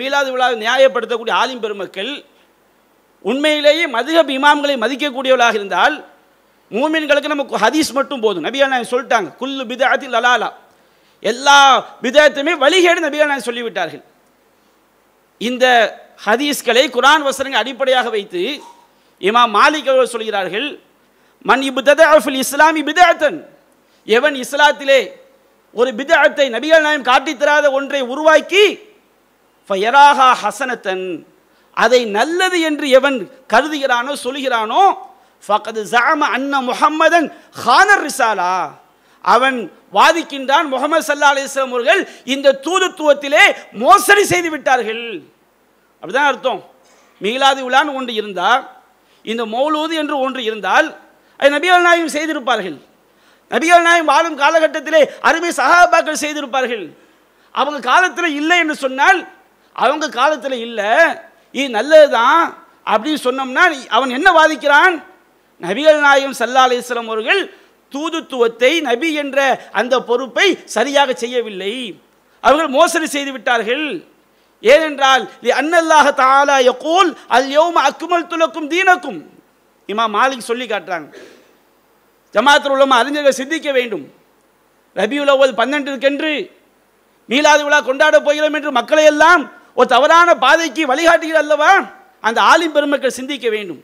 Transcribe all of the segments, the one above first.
மீலாது விழாவை நியாயப்படுத்தக்கூடிய ஆலிம் பெருமக்கள் உண்மையிலேயே மதுகப் இமாம்களை மதிக்கக்கூடியவர்களாக இருந்தால் மூமின்களுக்கு நமக்கு ஹதீஸ் மட்டும் போதும் நபியா நாயன் சொல்லிட்டாங்க குல்லு பிதாத்தி லலாலா எல்லா பிதாயத்துமே வழிகேடு நபியா நாயன் சொல்லிவிட்டார்கள் இந்த ஹதீஸ்களை குரான் வசனங்கள் அடிப்படையாக வைத்து இமாம் மாலிக் அவர்கள் சொல்கிறார்கள் மன் இபுதத இஸ்லாமி பிதாத்தன் எவன் இஸ்லாத்திலே ஒரு பிதாத்தை நபிகள் நாயம் காட்டித்தராத ஒன்றை உருவாக்கி ஃபயராகா ஹசனத்தன் அதை நல்லது என்று எவன் கருதுகிறானோ சொல்கிறானோ ஃபகது ஜாம அன்ன முகம்மதன் ஹானர் ரிசாலா அவன் வாதிக்கின்றான் முகமது சல்லா அலிஸ்லாம் அவர்கள் இந்த தூதுத்துவத்திலே மோசடி செய்து விட்டார்கள் அப்படிதான் அர்த்தம் மீலாது விழான்னு ஒன்று இருந்தால் இந்த மௌலூது என்று ஒன்று இருந்தால் அது நபிகள் நாயும் செய்திருப்பார்கள் நபிகள் நாயும் வாழும் காலகட்டத்திலே அருமை சகாபாக்கள் செய்திருப்பார்கள் அவங்க காலத்தில் இல்லை என்று சொன்னால் அவங்க காலத்தில் இல்லை இது நல்லது தான் அப்படின்னு சொன்னோம்னா அவன் என்ன வாதிக்கிறான் நபிகள் நாயகம் சல்லா அலிஸ்லாம் அவர்கள் தூதுத்துவத்தை நபி என்ற அந்த பொறுப்பை சரியாக செய்யவில்லை அவர்கள் மோசடி செய்து விட்டார்கள் ஏனென்றால் அன்னல்லாக தாலா யகூல் அல் யோம அக்குமல் துலக்கும் தீனக்கும் இமா மாலிக் சொல்லி காட்டுறாங்க ஜமாத்தில் உள்ளமா அறிஞர்கள் சிந்திக்க வேண்டும் ரபியுல் அவ்வல் பன்னெண்டுக்கென்று மீலாது விழா கொண்டாட போகிறோம் என்று மக்களை எல்லாம் ஒரு தவறான பாதைக்கு வழிகாட்டுகிற அல்லவா அந்த ஆலிம் பெருமக்கள் சிந்திக்க வேண்டும்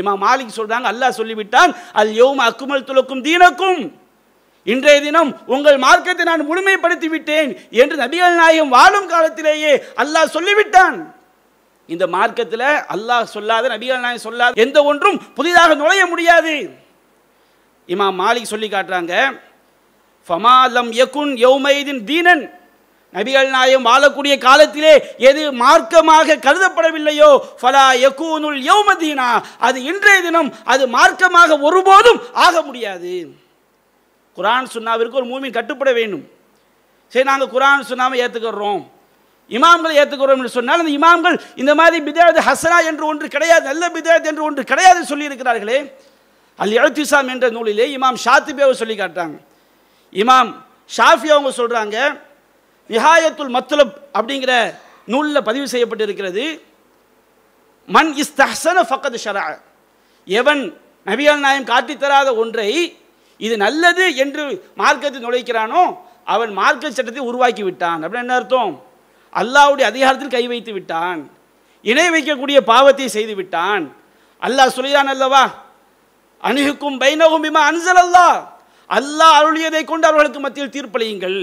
இமா மாலிக் சொல்கிறாங்க அல்லாஹ் சொல்லிவிட்டான் அல் யோம அக்குமல் துளக்கும் தீனக்கும் இன்றைய தினம் உங்கள் மார்க்கத்தை நான் முழுமைப்படுத்தி விட்டேன் என்று நபிகள் நாயகம் வாழும் காலத்திலேயே அல்லாஹ் சொல்லிவிட்டான் இந்த மார்க்கத்தில் அல்லாஹ் சொல்லாத நபிகள் நாயகம் சொல்லாத எந்த ஒன்றும் புதிதாக நுழைய முடியாது இமாம் மாலிக் சொல்லி காட்டுறாங்க ஃபமாலம் யகுன் யௌமைதின் தீனன் நபிகள் நாயம் வாழக்கூடிய காலத்திலே எது மார்க்கமாக கருதப்படவில்லையோ ஃபலா எகூனுல் யௌமதீனா அது இன்றைய தினம் அது மார்க்கமாக ஒருபோதும் ஆக முடியாது குரான் சுண்ணாவிற்கு ஒரு மூமின் கட்டுப்பட வேண்டும் சரி நாங்கள் குரான் சுண்ணாவை ஏற்றுக்கிறோம் இமாம்களை ஏற்றுக்கிறோம் என்று சொன்னால் அந்த இமாம்கள் இந்த மாதிரி பிதாது ஹசனா என்று ஒன்று கிடையாது நல்ல பிதாத் என்று ஒன்று கிடையாது சொல்லியிருக்கிறார்களே அல் எழுத்திசாம் என்ற நூலிலே இமாம் ஷாத்திபி அவங்க சொல்லி காட்டுறாங்க இமாம் ஷாஃபி அவங்க சொல்கிறாங்க நிஹாயத்துல் மத்லப் அப்படிங்கிற நூலில் பதிவு செய்யப்பட்டிருக்கிறது மண் தஹசன ஃபக்கத் ஷரா எவன் நபியால் நாயம் காட்டித்தராத ஒன்றை இது நல்லது என்று மார்க்கத்தில் நுழைக்கிறானோ அவன் மார்க்க சட்டத்தை உருவாக்கி விட்டான் அப்படின்னு என்ன அர்த்தம் அல்லாவுடைய அதிகாரத்தில் கை வைத்து விட்டான் இணை வைக்கக்கூடிய பாவத்தை செய்து விட்டான் அல்லாஹ் சொல்லிதான் அல்லவா அணுகுக்கும் பைனகும் பிமா அன்சல் அல்லா அல்லாஹ் அருளியதை கொண்டு அவர்களுக்கு மத்தியில் தீர்ப்பளியுங்கள்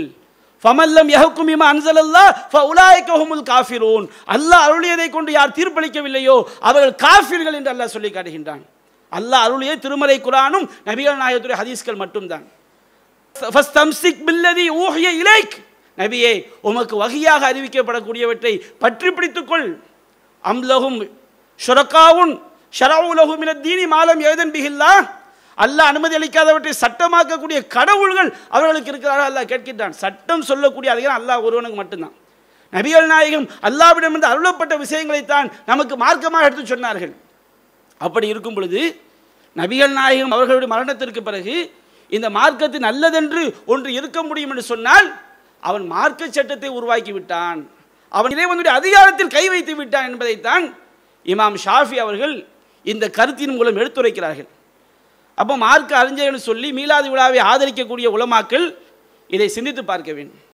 ஃபமல்லம் யஹக்கும் இம ஃப ஃபவுலாயக்கஹுமுல் காஃபிரூன் அல்லாஹ் அருளியதை கொண்டு யார் தீர்ப்பளிக்கவில்லையோ அவர்கள் காஃபிர்கள் என்று அல்லாஹ் சொல்லி காட்டுகின்றான் அல்லாஹ் அருளிய திருமலை குரானும் நபிகள் நாயகத்துடைய ஹதீஸ்கள் மட்டும்தான் ஃபஸ்தம்சிக் பில்லதி நபியே உமக்கு வகையாக அறிவிக்கப்படக்கூடியவற்றை பற்றி பிடித்துக்கொள் அம்லகும் ஷொரக்காவுன் ஷரவுலகும் இன தீனி மாலம் எழுதன் பிகில்லா அல்ல அனுமதி அளிக்காதவற்றை சட்டமாக்கக்கூடிய கடவுள்கள் அவர்களுக்கு இருக்கிறாரா அல்லாஹ் கேட்கின்றான் சட்டம் சொல்லக்கூடிய அதிகாரம் அல்லாஹ் ஒருவனுக்கு மட்டும்தான் நபிகள் நாயகம் அல்லாவிடமிருந்து அருளப்பட்ட விஷயங்களைத்தான் நமக்கு மார்க்கமாக எடுத்து சொன்னார்கள் அப்படி இருக்கும் பொழுது நபிகள் நாயகம் அவர்களுடைய மரணத்திற்கு பிறகு இந்த மார்க்கத்து நல்லதென்று ஒன்று இருக்க முடியும் என்று சொன்னால் அவன் மார்க்க சட்டத்தை உருவாக்கி விட்டான் அவன் இறைவனுடைய அதிகாரத்தில் கை வைத்து விட்டான் என்பதைத்தான் இமாம் ஷாஃபி அவர்கள் இந்த கருத்தின் மூலம் எடுத்துரைக்கிறார்கள் அப்போ மார்க்க அறிஞர்கள் சொல்லி மீலாது விழாவை ஆதரிக்கக்கூடிய உலமாக்கள் இதை சிந்தித்து பார்க்க வேண்டும்